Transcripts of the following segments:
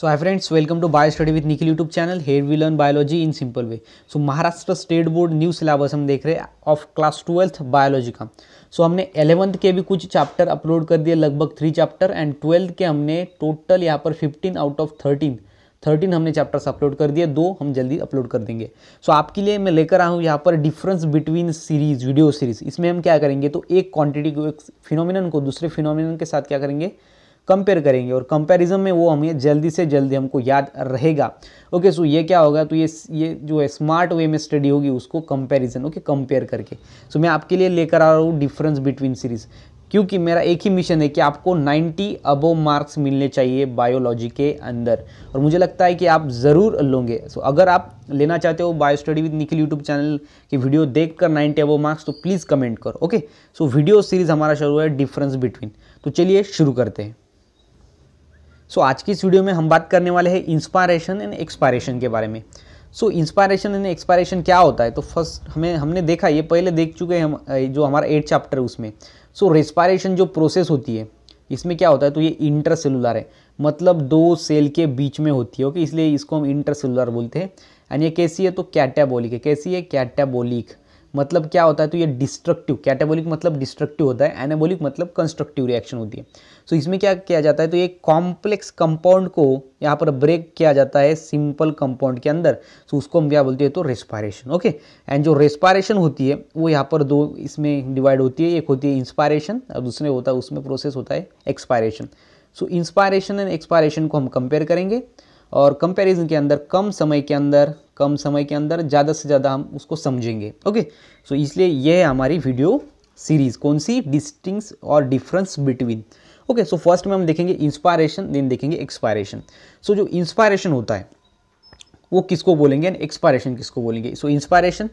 So hi friends welcome to bio study with Nikhil YouTube channel Here we learn biology in simple way so Maharashtra state board new syllabus हम देख रहे हैं of class twelfth biology का सो so, हमने eleventh के भी कुछ chapter upload कर दिए लगभग थ्री चैप्टर एंड ट्वेल्थ के हमने टोटल यहाँ पर fifteen out of thirteen thirteen हमने चैप्टर्स अपलोड कर दिए दो हम जल्दी अपलोड कर देंगे सो so, आपके लिए मैं लेकर आऊँ यहाँ पर difference between series video series इसमें हम क्या करेंगे तो एक क्वांटिटी को एक फिनोमिनन को दूसरे फिनोमिनन के साथ क्या करेंगे कंपेयर करेंगे और कंपैरिजन में वो हमें जल्दी से जल्दी हमको याद रहेगा ओके सो ये क्या होगा तो ये ये जो है स्मार्ट वे में स्टडी होगी उसको कंपैरिजन ओके कंपेयर करके सो मैं आपके लिए लेकर आ रहा हूँ डिफरेंस बिटवीन सीरीज क्योंकि मेरा एक ही मिशन है कि आपको 90 अबो मार्क्स मिलने चाहिए बायोलॉजी के अंदर और मुझे लगता है कि आप ज़रूर लोगे सो so, अगर आप लेना चाहते हो bio study with Nikhil YouTube channel की वीडियो देख कर नाइन्टी अबो मार्क्स तो प्लीज़ कमेंट करो ओके सो वीडियो सीरीज़ हमारा शुरू है डिफरेंस बिटवीन तो चलिए शुरू करते हैं सो so, आज की इस वीडियो में हम बात करने वाले हैं इंस्पायरेशन एंड एक्सपायरेशन के बारे में सो इंस्पायरेशन एंड एक्सपायरेशन क्या होता है तो फर्स्ट हमें हमने देखा ये पहले देख चुके हैं हम जो हमारा एट चैप्टर उसमें सो so, रेस्पायरेशन जो प्रोसेस होती है इसमें क्या होता है तो ये इंटरसेलुलर है मतलब दो सेल के बीच में होती है ओके इसलिए इसको हम इंटरसेलुलर बोलते हैं एंड ये कैसी है तो कैटाबोलिक है कैसी है कैटाबोलिक मतलब क्या होता है तो ये डिस्ट्रक्टिव कैटाबोलिक मतलब डिस्ट्रक्टिव होता है एनाबोलिक मतलब कंस्ट्रक्टिव रिएक्शन होती है सो so, इसमें क्या किया जाता है तो ये कॉम्प्लेक्स कंपाउंड को यहाँ पर ब्रेक किया जाता है सिंपल कंपाउंड के अंदर सो so, उसको हम क्या बोलते हैं तो रेस्पायरेशन ओके एंड जो रेस्पायरेशन होती है वो यहाँ पर दो इसमें डिवाइड होती है एक होती है इंस्पायरेशन और दूसरे होता है उसमें प्रोसेस होता है expiration so inspiration and expiration को हम कंपेयर करेंगे और कंपैरिजन के अंदर कम समय के अंदर कम समय के अंदर ज़्यादा से ज़्यादा हम उसको समझेंगे ओके सो इसलिए यह है हमारी वीडियो सीरीज़ कौन सी डिस्टिंग्स और difference between okay so first में हम देखेंगे इंस्पायरेशन देन देखेंगे एक्सपायरेशन सो so, जो इंस्पायरेशन होता है वो किसको बोलेंगे एंड एक्सपायरेशन किसको बोलेंगे so so, inspiration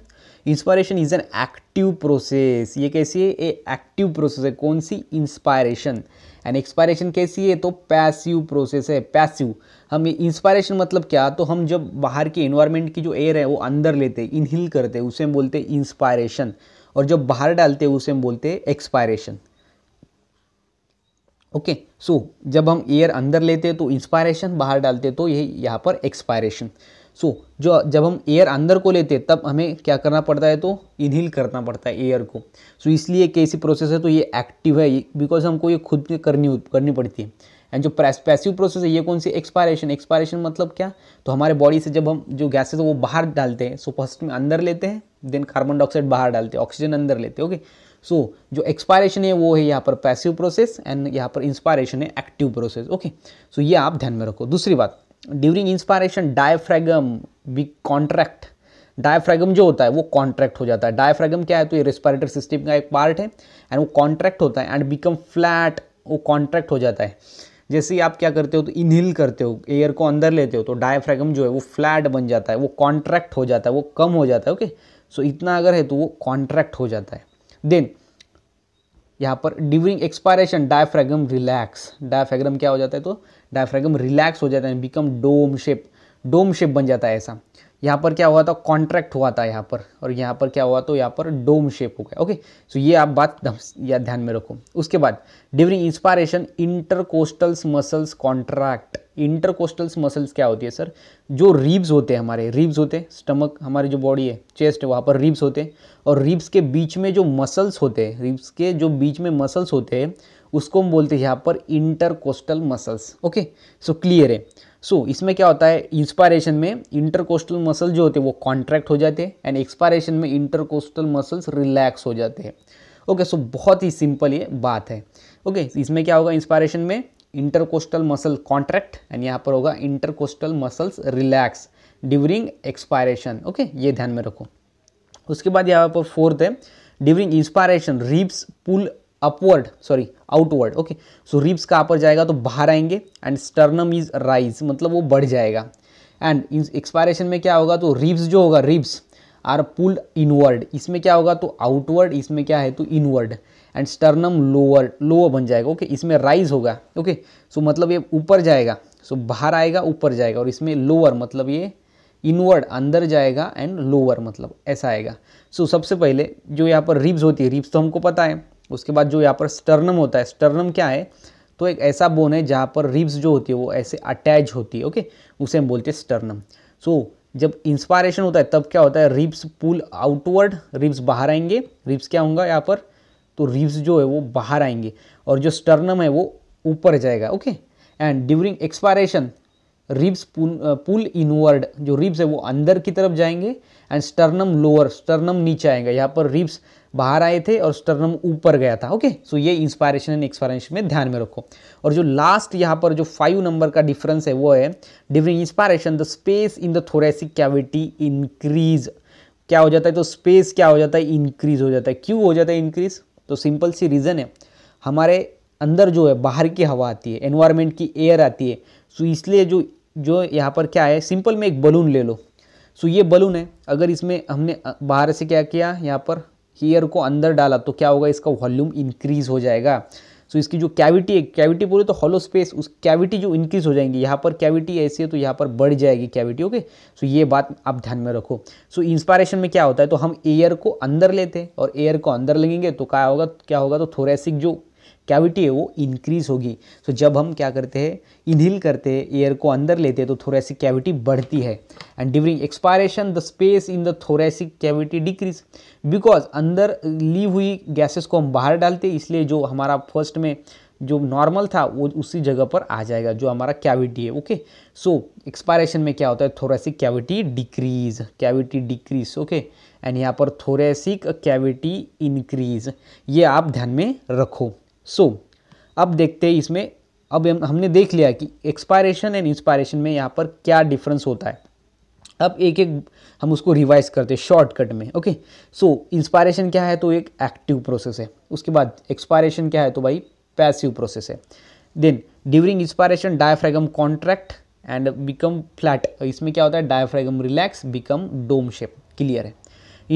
inspiration is an active process ये कैसी है ये एक्टिव प्रोसेस है कौन सी इंस्पायरेशन एंड एक्सपायरेशन कैसी है तो पैसिव प्रोसेस है पैसिव हम इंस्पायरेशन मतलब क्या तो हम जब बाहर के इन्वायरमेंट की जो एयर है वो अंदर लेते हैं इनहिल करते हैं उसे हम बोलते हैं इंस्पायरेशन और जब बाहर डालते हैं उसे हम बोलते हैं एक्सपायरेशन ओके सो जब हम एयर अंदर लेते हैं तो इंस्पायरेशन बाहर डालते हैं तो ये यहाँ पर एक्सपायरेशन सो जो जब हम एयर अंदर को लेते तब हमें क्या करना पड़ता है तो इनहील करना पड़ता है एयर को सो so, इसलिए कैसी प्रोसेस है तो ये एक्टिव है बिकॉज हमको ये खुद करनी करनी पड़ती है एंड जो पैसिव प्रोसेस है ये कौन सी एक्सपायरेशन एक्सपायरेशन मतलब क्या तो हमारे बॉडी से जब हम जो गैसेज है वो बाहर डालते हैं सो फर्स्ट में अंदर लेते हैं देन कार्बन डाइऑक्साइड बाहर डालते हैं ऑक्सीजन अंदर लेते हैं ओके सो जो एक्सपायरेशन है वो है यहाँ पर पैसिव प्रोसेस एंड यहाँ पर इंस्पायरेशन है एक्टिव प्रोसेस ओके सो ये आप ध्यान में रखो दूसरी बात during inspiration diaphragm we contract diaphragm जो होता है वो कॉन्ट्रैक्ट हो जाता है डायफ्रेगम क्या है तो ये रेस्पिरेटरी सिस्टम का एक पार्ट है एंड वो कॉन्ट्रैक्ट होता है एंड बिकम फ्लैट वो कॉन्ट्रैक्ट हो जाता है जैसे ही आप क्या करते हो तो इनहेल करते हो एयर को अंदर लेते हो तो डायफ्रेगम जो है वो फ्लैट बन जाता है वो कॉन्ट्रैक्ट हो जाता है वो कम हो जाता है ओके सो so, इतना अगर है तो वो कॉन्ट्रैक्ट हो जाता है देन यहाँ पर during expiration diaphragm relax diaphragm क्या हो जाता है तो डायफ्रैगम रिलैक्स हो जाता है become dome shape dome shape बन जाता है ऐसा यहाँ पर क्या हुआ था कॉन्ट्रैक्ट हुआ था यहाँ पर और यहाँ पर क्या हुआ तो यहाँ पर डोम शेप हो गया ओके सो ये आप बात या ध्यान में रखो उसके बाद during inspiration intercostals muscles contract intercostals muscles क्या होती है सर जो रिब्स होते हैं हमारे रिब्स होते हैं स्टमक हमारे जो बॉडी है चेस्ट है वहाँ पर रिब्स होते हैं और रिब्स के बीच में जो मसल्स होते हैं रिब्स के जो बीच में मसल्स होते हैं उसको हम बोलते हैं यहाँ पर intercostal muscles okay so clear है सो so, इसमें क्या होता है इंस्पायरेशन में इंटरकोस्टल मसल जो होते हैं वो कॉन्ट्रैक्ट हो जाते हैं एंड एक्सपायरेशन में इंटरकोस्टल मसल्स रिलैक्स हो जाते हैं ओके सो बहुत ही सिंपल ये बात है ओके okay, इसमें क्या होगा इंस्पायरेशन में इंटरकोस्टल मसल कॉन्ट्रैक्ट एंड यहाँ पर होगा intercostal muscles relax during expiration okay ये ध्यान में रखो उसके बाद यहाँ पर फोर्थ है during inspiration ribs pull upward sorry outward okay so ribs का अपर जाएगा तो बाहर आएंगे एंड स्टर्नम इज राइज मतलब वो बढ़ जाएगा एंड एक्सपायरेशन में क्या होगा तो रिब्स जो होगा रिब्स आर पुल्ड इनवर्ड इसमें क्या होगा तो आउटवर्ड इसमें क्या है तो inward and sternum lower lower बन जाएगा ओके okay? इसमें राइज होगा ओके okay? सो so, मतलब ये ऊपर जाएगा सो so, बाहर आएगा ऊपर जाएगा और इसमें लोअर मतलब ये इनवर्ड अंदर जाएगा एंड लोअर मतलब ऐसा आएगा सो so, सबसे पहले जो यहाँ पर रिब्स होती है रिब्स तो हमको पता है उसके बाद जो यहाँ पर स्टर्नम होता है स्टर्नम क्या है तो एक ऐसा बोन है जहाँ पर रिब्स जो होती है वो ऐसे अटैच होती है ओके उसे हम बोलते हैं स्टर्नम सो so, जब इंस्पायरेशन होता है तब क्या होता है रिब्स पुल आउटवर्ड रिब्स बाहर आएंगे रिब्स क्या होंगे यहाँ पर तो रिब्स जो है वो बाहर आएंगे और जो स्टर्नम है वो ऊपर जाएगा okay and during expiration ribs pull inward जो रिब्स है वो अंदर की तरफ जाएंगे एंड स्टर्नम लोअर स्टर्नम नीचे आएगा यहाँ पर रिब्स बाहर आए थे और स्टर्नम ऊपर गया था ओके सो so ये इंस्पायरेशन एंड एक्सपायरेशन में ध्यान में रखो और जो लास्ट यहाँ पर जो फाइव नंबर का डिफरेंस है वो है different inspiration the space in the thoracic cavity increase क्या हो जाता है तो स्पेस क्या हो जाता है इंक्रीज हो जाता है क्यों हो जाता है इंक्रीज तो सिंपल सी रीज़न है हमारे अंदर जो है बाहर की हवा आती है एनवायरमेंट की एयर आती है सो so इसलिए जो जो यहाँ पर क्या है सिंपल में एक बलून ले लो सो ये बलून है अगर इसमें हमने बाहर से क्या किया यहाँ पर हीयर को अंदर डाला तो क्या होगा इसका वॉल्यूम इंक्रीज़ हो जाएगा सो so, इसकी जो कैविटी है कैविटी बोले तो हॉलो स्पेस उस कैविटी जो इंक्रीज़ हो जाएंगी यहाँ पर कैविटी ऐसी है तो यहाँ पर बढ़ जाएगी कैविटी ओके सो so, ये बात आप ध्यान में रखो सो so, इंस्पायरेशन में क्या होता है तो हम एयर को अंदर लेते हैं और एयर को अंदर लगेंगे तो क्या होगा क्या होगा तो थोरेसिक जो कैविटी है वो इंक्रीज़ होगी सो जब हम क्या करते हैं इनहिल करते हैं एयर को अंदर लेते हैं तो थोरेसिक कैविटी बढ़ती है and during expiration the space in the thoracic cavity decrease because अंदर ली हुई गैसेस को हम बाहर डालते इसलिए जो हमारा फर्स्ट में जो नॉर्मल था वो उसी जगह पर आ जाएगा जो हमारा कैविटी है ओके सो एक्सपायरेशन में क्या होता है thoracic cavity decrease cavity decrease okay and यहाँ पर थोरेसिक कैविटी इंक्रीज ये आप ध्यान में रखो सो so, अब देखते हैं इसमें अब हमने देख लिया कि एक्सपायरेशन एंड इंस्पायरेशन में यहाँ पर क्या डिफरेंस होता है अब एक एक हम उसको रिवाइज करते हैं शॉर्टकट में ओके सो इंस्पायरेशन क्या है तो एक एक्टिव प्रोसेस है उसके बाद एक्सपायरेशन क्या है तो भाई पैसिव प्रोसेस है then during inspiration diaphragm contract and become flat इसमें क्या होता है diaphragm relax become dome shape clear है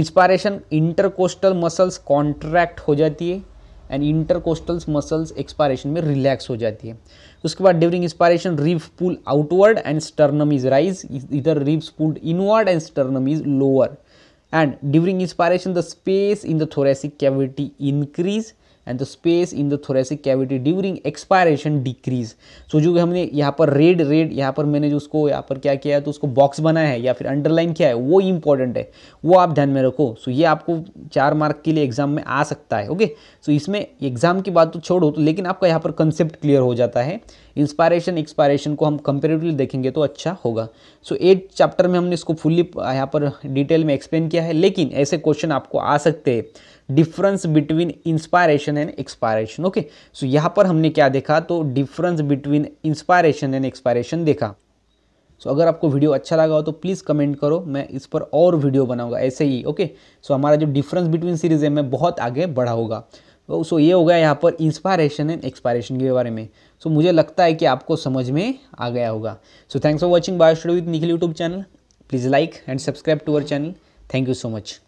इंस्पायरेशन इंटरकोस्टल मसल्स कॉन्ट्रैक्ट हो जाती है एंड इंटरकोस्टल्स मसल्स एक्सपायरेशन में रिलैक्स हो जाती है उसके बाद during expiration rib pull outward and sternum is raise इधर ribs pulled inward and sternum is lower and during inspiration the space in the thoracic cavity increase and the space in the thoracic cavity during expiration decrease so जो हमने यहाँ पर red red यहाँ पर मैंने जो उसको यहाँ पर क्या किया है तो उसको बॉक्स बनाया है या फिर अंडरलाइन किया है वो इंपॉर्टेंट है वो आप ध्यान में रखो सो so, ये आपको चार मार्क के लिए एग्जाम में आ सकता है ओके okay? सो so, इसमें एग्जाम की बात तो छोड़ो तो लेकिन आपका यहाँ पर कंसेप्ट क्लियर हो जाता है इंस्पायरेशन एक्सपायरेशन को हम कंपेरेटिवली देखेंगे तो अच्छा होगा सो so, एट चैप्टर में हमने इसको फुल्ली यहाँ पर डिटेल में एक्सप्लेन किया है लेकिन ऐसे क्वेश्चन आपको आ सकते हैं difference between inspiration and expiration okay so यहाँ पर हमने क्या देखा तो difference between inspiration and expiration देखा सो so, अगर आपको वीडियो अच्छा लगा हो तो प्लीज़ कमेंट करो मैं इस पर और वीडियो बनाऊंगा ऐसे ही ओके सो so, हमारा जो डिफरेंस बिटवीन सीरीज़ है मैं बहुत आगे बढ़ा होगा सो so, ये हो गया यहाँ पर इंस्पायरेशन एंड एक्सपायरेशन के बारे में सो so, मुझे लगता है कि आपको समझ में आ गया होगा so thanks for watching bio study with Nikhil YouTube channel please like and subscribe to our channel thank you so much